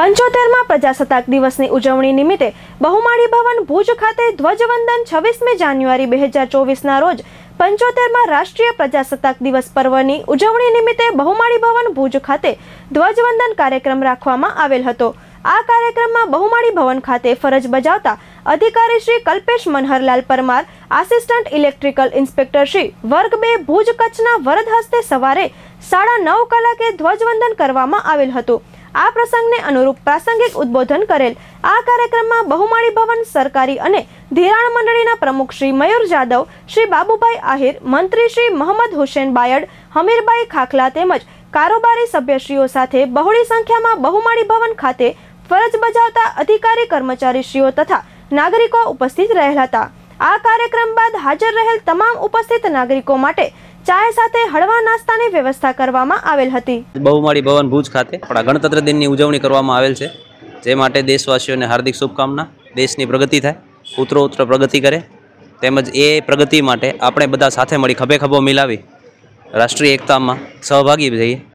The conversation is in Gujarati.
પંચોતેરમાં પ્રજાસત્તાક દિવસની ઉજવણી નિમિત્તે બહુમાળી ભવન ભુજ ખાતે ધ્વજવંદન છવ્વીસમી જાન્યુઆરી બે હજાર ચોવીસના રોજ પંચોતેરમાં રાષ્ટ્રીય પ્રજાસત્તાક દિવસ પર્વની ઉજવણી નિમિત્તે બહુમાળી ભવન ભુજ ખાતે ધ્વજવંદન કાર્યક્રમ રાખવામાં આવેલ હતો આ કાર્યક્રમમાં બહુમાળી ભવન ખાતે ફરજ બજાવતા અધિકારી Shri Kalpesh Manharlal Parmar assistant electrical inspector Shri વર્ગ બે ભુજ કચ્છના વરદ હસ્તે સવારે સાડા નવ કલાકે ધ્વજવંદન કરવામાં આવેલ હતું આ પ્રસંગને અનુરૂપ પ્રાસંગિક ઉદ્બોધન કરેલ આ કાર્યક્રમમાં બહુમાળી ભવન સરકારી અને ધિરાણ મંડળીના પ્રમુખ શ્રી મયુર જાદવ શ્રી બાબુભાઈ આહિર મંત્રી શ્રી મોહમ્મદ હુસેન બાયડ હમીરભાઈ ખાખલા તેમજ કારોબારી સભ્યશ્રીઓ સાથે બહોળી સંખ્યામાં બહુમાળી ભવન ખાતે ફરજ બજાવતા અધિકારી કર્મચારીશ્રીઓ તથા નાગરિકો ઉપસ્થિત રહેલા હતા આ કાર્યક્રમ બાદ હાજર રહેલ તમામ ઉપસ્થિત નાગરિકો માટે ચાય સાથે હળવા નાસ્તાની વ્યવસ્થા કરવામાં આવેલ હતી બહુમાળી ભવન ભુજ ખાતે આપણા ગણતંત્ર દિનની ઉજવણી કરવામાં આવેલ છે જે માટે દેશવાસીઓને હાર્દિક શુભકામના દેશની પ્રગતિ થાય ઉત્તરો ઉત્તર પ્રગતિ કરે તેમજ એ પ્રગતિ માટે આપણે બધા સાથે મળી ખભે ખભો મિલાવી રાષ્ટ્રીય એકતામાં સહભાગી થઈએ